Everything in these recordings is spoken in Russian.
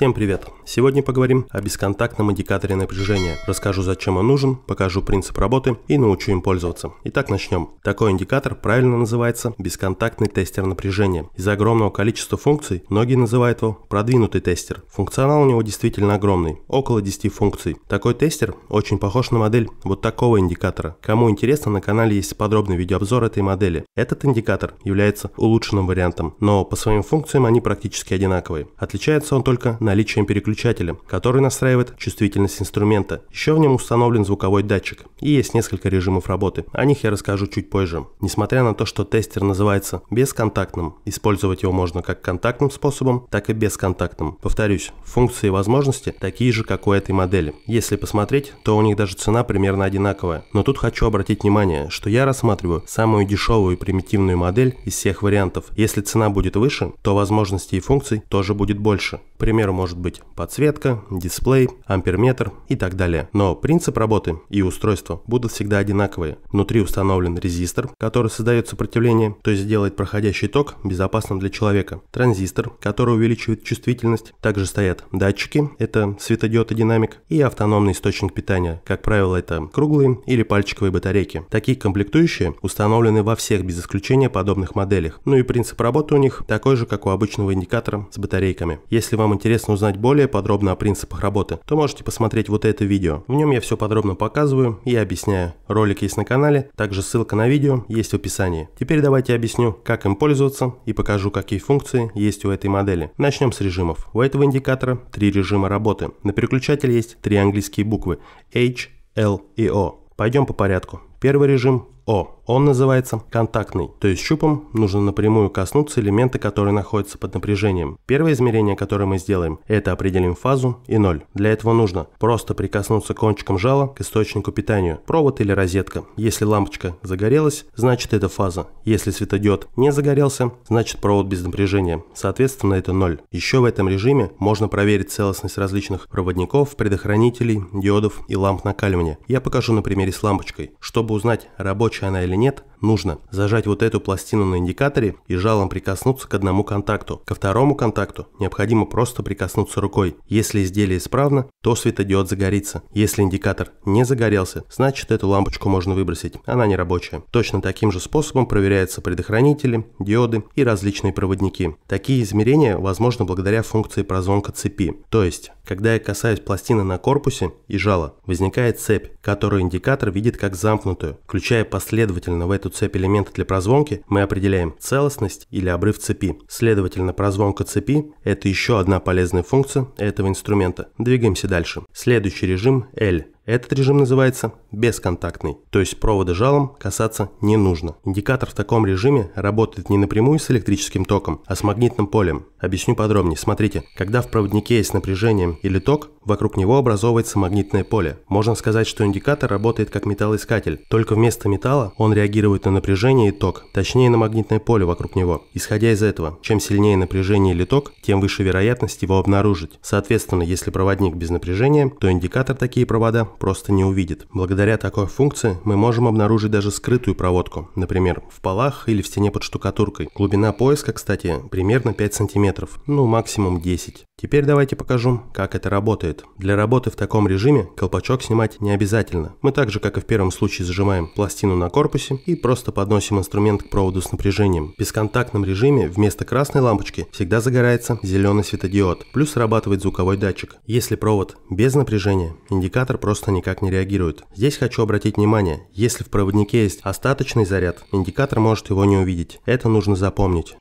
Всем привет! Сегодня поговорим о бесконтактном индикаторе напряжения. Расскажу, зачем он нужен, покажу принцип работы и научу им пользоваться. Итак, начнем. Такой индикатор правильно называется бесконтактный тестер напряжения. Из-за огромного количества функций многие называют его продвинутый тестер. Функционал у него действительно огромный, около 10 функций. Такой тестер очень похож на модель вот такого индикатора. Кому интересно, на канале есть подробный видеообзор этой модели. Этот индикатор является улучшенным вариантом, но по своим функциям они практически одинаковые. Отличается он только на наличием переключателя, который настраивает чувствительность инструмента. Еще в нем установлен звуковой датчик. И есть несколько режимов работы. О них я расскажу чуть позже. Несмотря на то, что тестер называется бесконтактным, использовать его можно как контактным способом, так и бесконтактным. Повторюсь, функции и возможности такие же, как у этой модели. Если посмотреть, то у них даже цена примерно одинаковая. Но тут хочу обратить внимание, что я рассматриваю самую дешевую и примитивную модель из всех вариантов. Если цена будет выше, то возможностей и функций тоже будет больше. К примеру, может быть подсветка, дисплей, амперметр и так далее. Но принцип работы и устройство будут всегда одинаковые. Внутри установлен резистор, который создает сопротивление, то есть делает проходящий ток безопасным для человека. Транзистор, который увеличивает чувствительность. Также стоят датчики, это светодиод и динамик, и автономный источник питания. Как правило, это круглые или пальчиковые батарейки. Такие комплектующие установлены во всех без исключения подобных моделях. Ну и принцип работы у них такой же, как у обычного индикатора с батарейками. Если вам интересно интересно узнать более подробно о принципах работы, то можете посмотреть вот это видео. В нем я все подробно показываю и объясняю. Ролик есть на канале, также ссылка на видео есть в описании. Теперь давайте объясню, как им пользоваться и покажу, какие функции есть у этой модели. Начнем с режимов. У этого индикатора три режима работы. На переключателе есть три английские буквы H, L и O. Пойдем по порядку. Первый режим о. Он называется контактный, то есть щупом нужно напрямую коснуться элемента, который находится под напряжением. Первое измерение, которое мы сделаем, это определим фазу и ноль. Для этого нужно просто прикоснуться кончиком жала к источнику питания, провод или розетка. Если лампочка загорелась, значит это фаза. Если светодиод не загорелся, значит провод без напряжения, соответственно это ноль. Еще в этом режиме можно проверить целостность различных проводников, предохранителей, диодов и ламп накаливания. Я покажу на примере с лампочкой. Чтобы узнать рабочий случайно или нет, нужно зажать вот эту пластину на индикаторе и жалом прикоснуться к одному контакту. Ко второму контакту необходимо просто прикоснуться рукой. Если изделие исправно, то светодиод загорится. Если индикатор не загорелся, значит эту лампочку можно выбросить, она не рабочая. Точно таким же способом проверяются предохранители, диоды и различные проводники. Такие измерения возможны благодаря функции прозвонка цепи. То есть, когда я касаюсь пластины на корпусе и жала, возникает цепь, которую индикатор видит как замкнутую. Включая последовательно в эту цепь элемент для прозвонки, мы определяем целостность или обрыв цепи. Следовательно, прозвонка цепи – это еще одна полезная функция этого инструмента. Двигаемся дальше. Следующий режим – L. Этот режим называется бесконтактный, то есть провода жалом касаться не нужно. Индикатор в таком режиме работает не напрямую с электрическим током, а с магнитным полем. Объясню подробнее. Смотрите, когда в проводнике есть напряжение или ток, Вокруг него образовывается магнитное поле. Можно сказать, что индикатор работает как металлоискатель, только вместо металла он реагирует на напряжение и ток, точнее на магнитное поле вокруг него. Исходя из этого, чем сильнее напряжение или ток, тем выше вероятность его обнаружить. Соответственно, если проводник без напряжения, то индикатор такие провода просто не увидит. Благодаря такой функции мы можем обнаружить даже скрытую проводку, например, в полах или в стене под штукатуркой. Глубина поиска, кстати, примерно 5 см, ну максимум 10. Теперь давайте покажу, как это работает. Для работы в таком режиме колпачок снимать не обязательно. Мы так же, как и в первом случае, зажимаем пластину на корпусе и просто подносим инструмент к проводу с напряжением. В бесконтактном режиме вместо красной лампочки всегда загорается зеленый светодиод, плюс срабатывает звуковой датчик. Если провод без напряжения, индикатор просто никак не реагирует. Здесь хочу обратить внимание, если в проводнике есть остаточный заряд, индикатор может его не увидеть. Это нужно запомнить.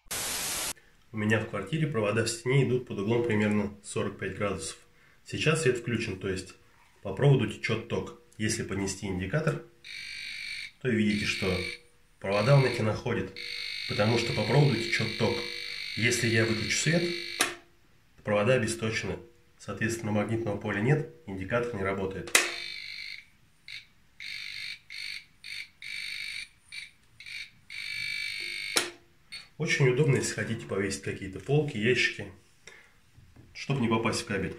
У меня в квартире провода в стене идут под углом примерно 45 градусов. Сейчас свет включен, то есть по проводу течет ток. Если понести индикатор, то видите, что провода он эти находит, потому что по проводу течет ток. Если я выключу свет, провода обесточены. Соответственно, магнитного поля нет, индикатор не работает. Очень удобно, если хотите повесить какие-то полки, ящики, чтобы не попасть в кабель.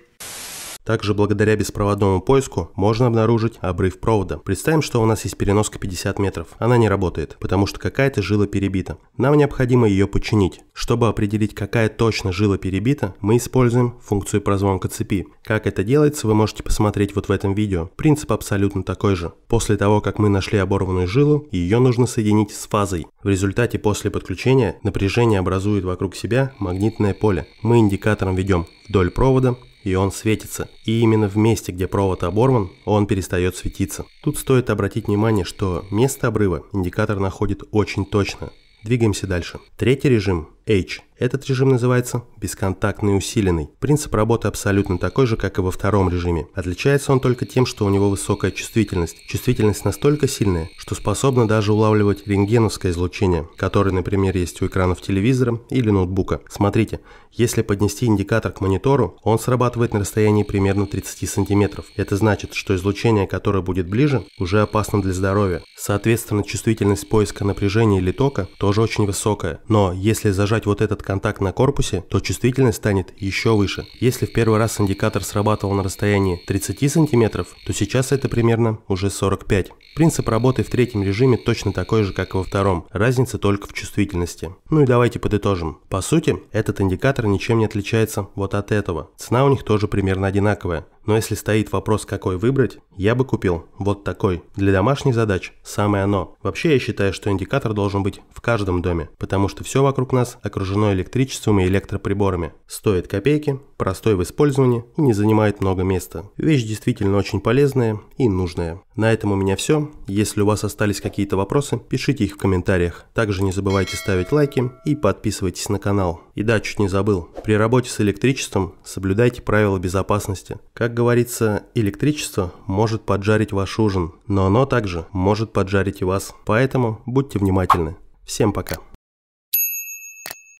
Также благодаря беспроводному поиску можно обнаружить обрыв провода. Представим, что у нас есть переноска 50 метров. Она не работает, потому что какая-то жила перебита. Нам необходимо ее починить. Чтобы определить, какая точно жила перебита, мы используем функцию прозвонка цепи. Как это делается, вы можете посмотреть вот в этом видео. Принцип абсолютно такой же. После того, как мы нашли оборванную жилу, ее нужно соединить с фазой. В результате после подключения напряжение образует вокруг себя магнитное поле. Мы индикатором ведем вдоль провода и он светится. И именно в месте, где провод оборван, он перестает светиться. Тут стоит обратить внимание, что место обрыва индикатор находит очень точно. Двигаемся дальше. Третий режим H. Этот режим называется бесконтактный усиленный. Принцип работы абсолютно такой же, как и во втором режиме. Отличается он только тем, что у него высокая чувствительность. Чувствительность настолько сильная, что способна даже улавливать рентгеновское излучение, которое, например, есть у экранов телевизора или ноутбука. Смотрите, если поднести индикатор к монитору, он срабатывает на расстоянии примерно 30 сантиметров. Это значит, что излучение, которое будет ближе, уже опасно для здоровья. Соответственно, чувствительность поиска напряжения или тока тоже очень высокая. Но если зажать убрать вот этот контакт на корпусе, то чувствительность станет еще выше. Если в первый раз индикатор срабатывал на расстоянии 30 см, то сейчас это примерно уже 45 Принцип работы в третьем режиме точно такой же, как и во втором, разница только в чувствительности. Ну и давайте подытожим. По сути, этот индикатор ничем не отличается вот от этого. Цена у них тоже примерно одинаковая. Но если стоит вопрос, какой выбрать, я бы купил вот такой. Для домашних задач самое оно. Вообще я считаю, что индикатор должен быть в каждом доме, потому что все вокруг нас окружено электричеством и электроприборами. Стоит копейки, простой в использовании и не занимает много места. Вещь действительно очень полезная и нужная. На этом у меня все. Если у вас остались какие-то вопросы, пишите их в комментариях. Также не забывайте ставить лайки и подписывайтесь на канал. И да, чуть не забыл, при работе с электричеством соблюдайте правила безопасности. Как говорится, электричество может поджарить ваш ужин, но оно также может поджарить и вас. Поэтому будьте внимательны. Всем пока.